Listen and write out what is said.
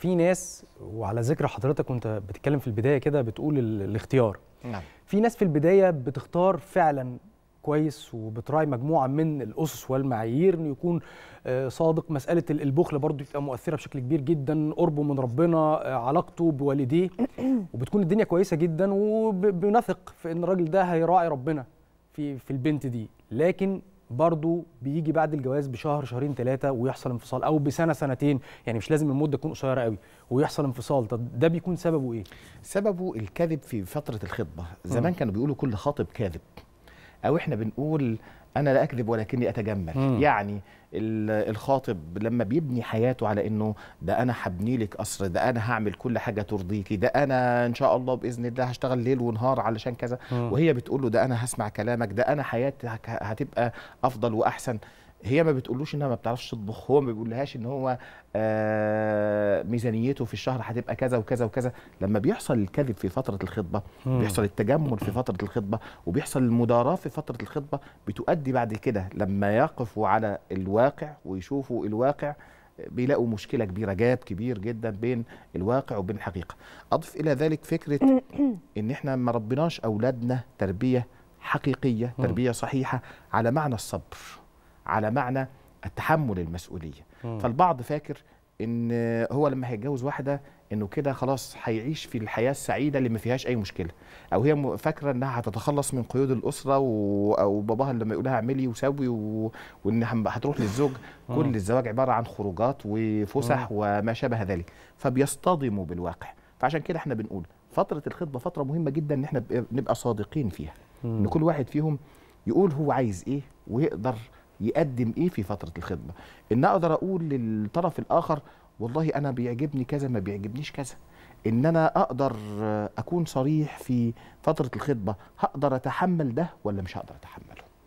في ناس وعلى ذكر حضرتك وانت بتتكلم في البدايه كده بتقول الاختيار نعم. في ناس في البدايه بتختار فعلا كويس وبتراعي مجموعه من الاسس والمعايير انه يكون آه، صادق مساله البخل برضه بتبقى مؤثره بشكل كبير جدا قربه من ربنا آه، علاقته بوالديه وبتكون الدنيا كويسه جدا وبنثق في ان الراجل ده هيراعي ربنا في في البنت دي لكن برضو بيجي بعد الجواز بشهر شهرين ثلاثه ويحصل انفصال او بسنه سنتين يعني مش لازم المده تكون قصيره قوي ويحصل انفصال طب ده بيكون سببه ايه سببه الكذب في فتره الخطبه زمان كانوا بيقولوا كل خاطب كاذب او احنا بنقول انا لا اكذب ولكني اتجمل مم. يعني الخاطب لما بيبني حياته على انه ده انا هبني لك قصر ده انا هعمل كل حاجه ترضيكي ده انا ان شاء الله باذن الله هشتغل ليل ونهار علشان كذا مم. وهي بتقول له ده انا هسمع كلامك ده انا حياتي هتبقى افضل واحسن هي ما بتقولوش انها ما بتعرفش تطبخ هو ما بيقولهاش ان هو آه، ميزانيته في الشهر هتبقى كذا وكذا وكذا لما بيحصل الكذب في فتره الخطبه بيحصل التجمل في فتره الخطبه وبيحصل المداراه في فتره الخطبه بتؤدي بعد كده لما يقفوا على الواقع ويشوفوا الواقع بيلاقوا مشكله كبيره جاب كبير جدا بين الواقع وبين الحقيقه اضف الى ذلك فكره ان احنا ما ربيناش اولادنا تربيه حقيقيه تربيه صحيحه على معنى الصبر على معنى التحمل المسؤوليه م. فالبعض فاكر ان هو لما هيتجوز واحده انه كده خلاص هيعيش في الحياه السعيده اللي ما فيهاش اي مشكله او هي فاكره انها هتتخلص من قيود الاسره و... او باباها لما يقول لها اعملي وسوي و... وان هتروح للزوج كل الزواج عباره عن خروجات وفسح وما شابه ذلك فبيصطدموا بالواقع فعشان كده احنا بنقول فتره الخطبه فتره مهمه جدا ان احنا نبقى صادقين فيها ان كل واحد فيهم يقول هو عايز ايه ويقدر يقدم ايه في فتره الخدمه ان اقدر اقول للطرف الاخر والله انا بيعجبني كذا ما بيعجبنيش كذا ان انا اقدر اكون صريح في فتره الخدمه هقدر اتحمل ده ولا مش هقدر اتحمله